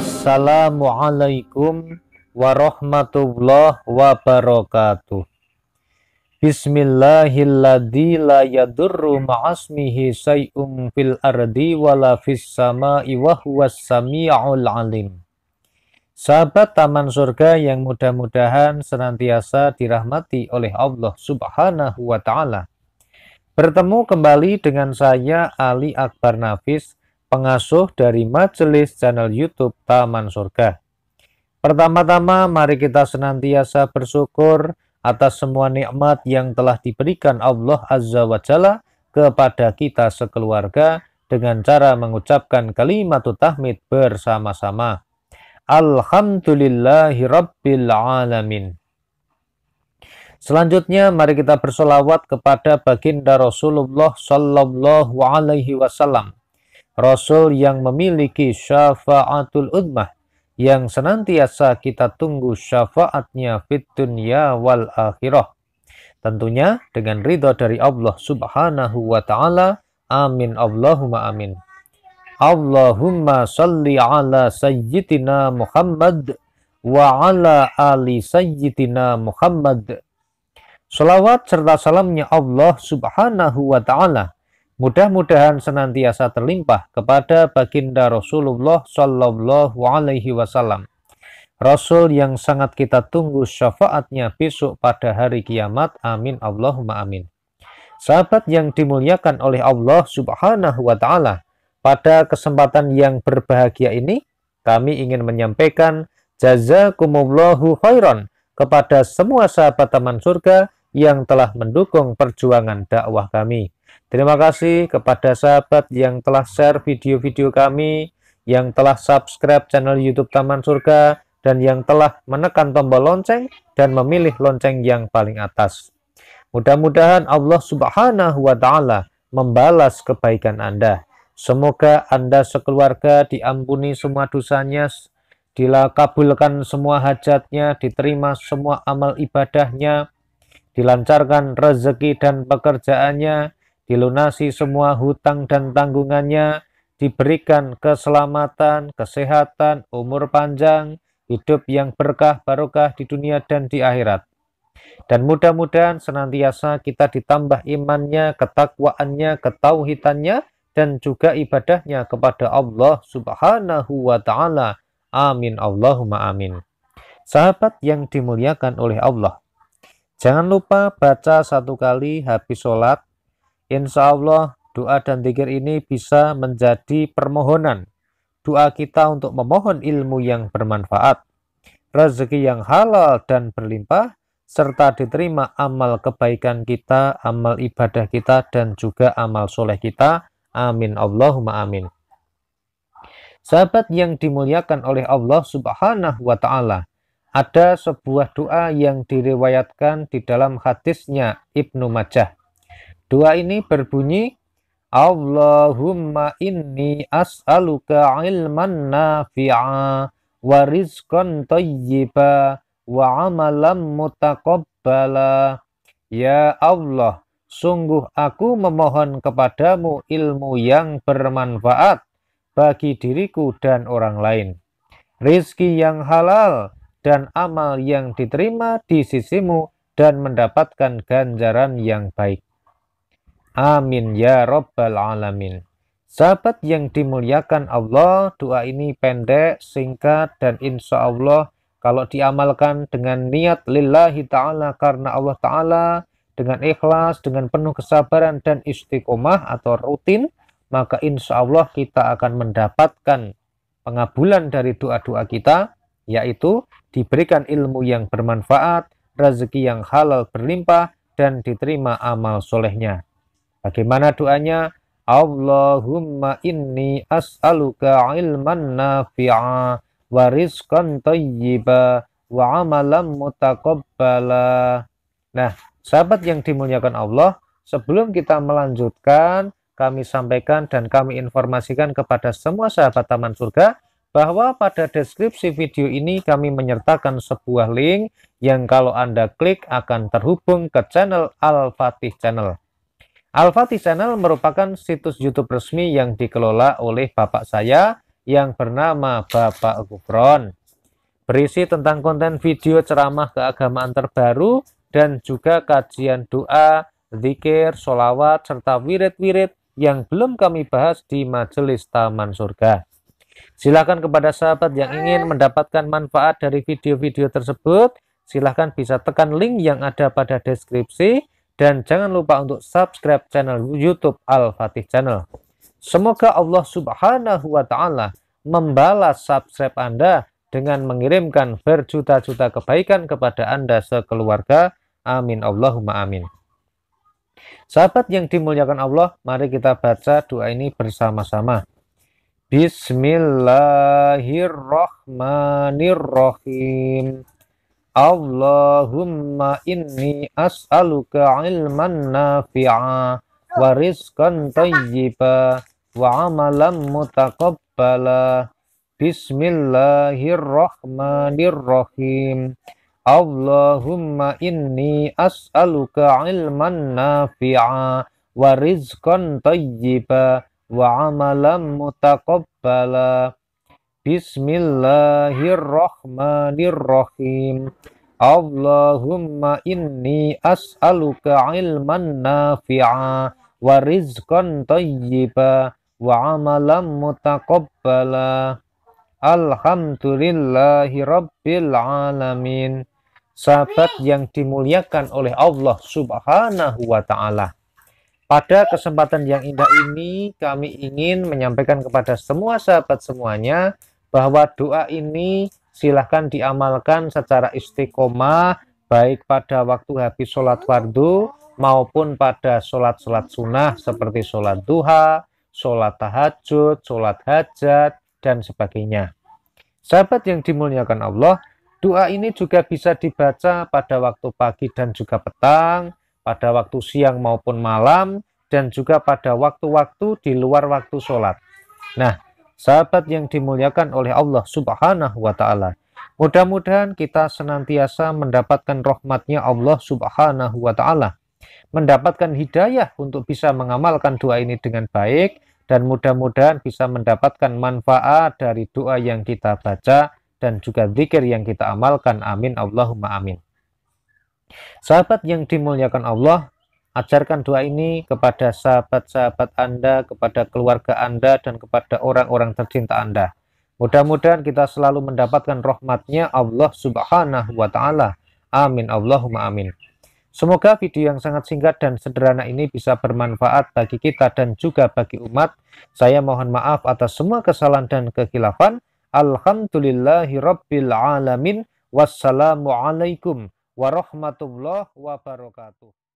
Assalamualaikum warahmatullahi wabarakatuh. Bismillahilladzi la yadurru ma'asmihi say'um fil ardi wala fis sama'i wa huwas sami'ul alim. Sahabat Taman Surga yang mudah-mudahan senantiasa dirahmati oleh Allah Subhanahu wa taala. Bertemu kembali dengan saya Ali Akbar Nafis pengasuh dari majelis channel YouTube Taman Surga. Pertama-tama, mari kita senantiasa bersyukur atas semua nikmat yang telah diberikan Allah Azza wa Jalla kepada kita sekeluarga dengan cara mengucapkan kalimat tahmid bersama-sama. Alhamdulillahirrabbilalamin. Selanjutnya mari kita bersolawat kepada baginda Rasulullah Sallallahu Alaihi Wasallam Rasul yang memiliki syafaatul udmah yang senantiasa kita tunggu syafaatnya fit dunia wal akhirah. Tentunya dengan ridho dari Allah subhanahu wa ta'ala. Amin Allahumma amin. Allahumma salli ala sayyidina Muhammad wa ala ali sayyidina Muhammad. Salawat serta salamnya Allah subhanahu wa ta'ala Mudah-mudahan senantiasa terlimpah kepada baginda Rasulullah Shallallahu Alaihi Wasallam. Rasul yang sangat kita tunggu syafaatnya besok pada hari kiamat. Amin. Allahumma amin. Sahabat yang dimuliakan oleh Allah Subhanahu wa Ta'ala, pada kesempatan yang berbahagia ini, kami ingin menyampaikan jazakumullahu khairan kepada semua sahabat teman surga yang telah mendukung perjuangan dakwah kami. Terima kasih kepada sahabat yang telah share video-video kami, yang telah subscribe channel YouTube Taman Surga, dan yang telah menekan tombol lonceng dan memilih lonceng yang paling atas. Mudah-mudahan Allah Subhanahu wa Ta'ala membalas kebaikan Anda. Semoga Anda sekeluarga diampuni semua dosanya, dilakabulkan semua hajatnya, diterima semua amal ibadahnya, dilancarkan rezeki dan pekerjaannya, dilunasi semua hutang dan tanggungannya, diberikan keselamatan, kesehatan, umur panjang, hidup yang berkah barokah di dunia dan di akhirat. Dan mudah-mudahan senantiasa kita ditambah imannya, ketakwaannya, ketauhidannya, dan juga ibadahnya kepada Allah subhanahu wa ta'ala. Amin Allahumma amin. Sahabat yang dimuliakan oleh Allah, jangan lupa baca satu kali habis sholat Insya Allah doa dan zikir ini bisa menjadi permohonan doa kita untuk memohon ilmu yang bermanfaat, rezeki yang halal dan berlimpah, serta diterima amal kebaikan kita, amal ibadah kita, dan juga amal soleh kita. Amin. Allahumma amin. Sahabat yang dimuliakan oleh Allah subhanahu wa ta'ala, ada sebuah doa yang diriwayatkan di dalam hadisnya Ibnu Majah. Doa ini berbunyi Allahumma inni as'aluka ilman nafi'a wa rizqan tayyiba wa amalan mutakabbala. Ya Allah, sungguh aku memohon kepadamu ilmu yang bermanfaat bagi diriku dan orang lain. Rizki yang halal dan amal yang diterima di sisimu dan mendapatkan ganjaran yang baik. Amin ya Robbal Alamin. Sahabat yang dimuliakan Allah, doa ini pendek, singkat, dan insya Allah kalau diamalkan dengan niat lillahi ta'ala karena Allah ta'ala, dengan ikhlas, dengan penuh kesabaran dan istiqomah atau rutin, maka insya Allah kita akan mendapatkan pengabulan dari doa-doa kita, yaitu diberikan ilmu yang bermanfaat, rezeki yang halal berlimpah, dan diterima amal solehnya. Bagaimana doanya? Allahumma inni as'aluka ilman nafi'a wa rizqan tayyiba wa amalan mutakabbala. Nah, sahabat yang dimuliakan Allah, sebelum kita melanjutkan, kami sampaikan dan kami informasikan kepada semua sahabat Taman Surga bahwa pada deskripsi video ini kami menyertakan sebuah link yang kalau Anda klik akan terhubung ke channel Al-Fatih Channel. Alfati Channel merupakan situs YouTube resmi yang dikelola oleh bapak saya yang bernama Bapak Gufron. Berisi tentang konten video ceramah keagamaan terbaru dan juga kajian doa, zikir, solawat, serta wirid-wirid yang belum kami bahas di Majelis Taman Surga. Silakan kepada sahabat yang ingin mendapatkan manfaat dari video-video tersebut, silahkan bisa tekan link yang ada pada deskripsi dan jangan lupa untuk subscribe channel YouTube Al-Fatih Channel. Semoga Allah Subhanahu wa taala membalas subscribe Anda dengan mengirimkan berjuta-juta kebaikan kepada Anda sekeluarga. Amin Allahumma amin. Sahabat yang dimuliakan Allah, mari kita baca doa ini bersama-sama. Bismillahirrahmanirrahim. Allahumma inni as'aluka ilman nafi'a wa rizqan tayyiba wa amalan mutaqabbala Bismillahirrahmanirrahim Allahumma inni as'aluka ilman nafi'a wa rizqan tayyiba wa amalan mutaqabbala Bismillahirrahmanirrahim. Allahumma inni as'aluka ilman nafi'a wa rizqan tayyiba wa amalan mutaqabbala. Alhamdulillahi rabbil alamin. Sahabat yang dimuliakan oleh Allah Subhanahu wa taala. Pada kesempatan yang indah ini kami ingin menyampaikan kepada semua sahabat semuanya bahwa doa ini silahkan diamalkan secara istiqomah baik pada waktu habis sholat fardu maupun pada sholat-sholat sunnah seperti sholat duha, sholat tahajud, sholat hajat, dan sebagainya. Sahabat yang dimuliakan Allah, doa ini juga bisa dibaca pada waktu pagi dan juga petang, pada waktu siang maupun malam, dan juga pada waktu-waktu di luar waktu sholat. Nah, sahabat yang dimuliakan oleh Allah Subhanahu wa taala. Mudah-mudahan kita senantiasa mendapatkan rahmatnya Allah Subhanahu wa taala, mendapatkan hidayah untuk bisa mengamalkan doa ini dengan baik dan mudah-mudahan bisa mendapatkan manfaat dari doa yang kita baca dan juga zikir yang kita amalkan. Amin Allahumma amin. Sahabat yang dimuliakan Allah, Ajarkan doa ini kepada sahabat-sahabat Anda, kepada keluarga Anda, dan kepada orang-orang tercinta Anda. Mudah-mudahan kita selalu mendapatkan rahmatnya Allah subhanahu wa ta'ala. Amin Allahumma amin. Semoga video yang sangat singkat dan sederhana ini bisa bermanfaat bagi kita dan juga bagi umat. Saya mohon maaf atas semua kesalahan dan kekhilafan. Alhamdulillahi alamin. Wassalamualaikum warahmatullahi wabarakatuh.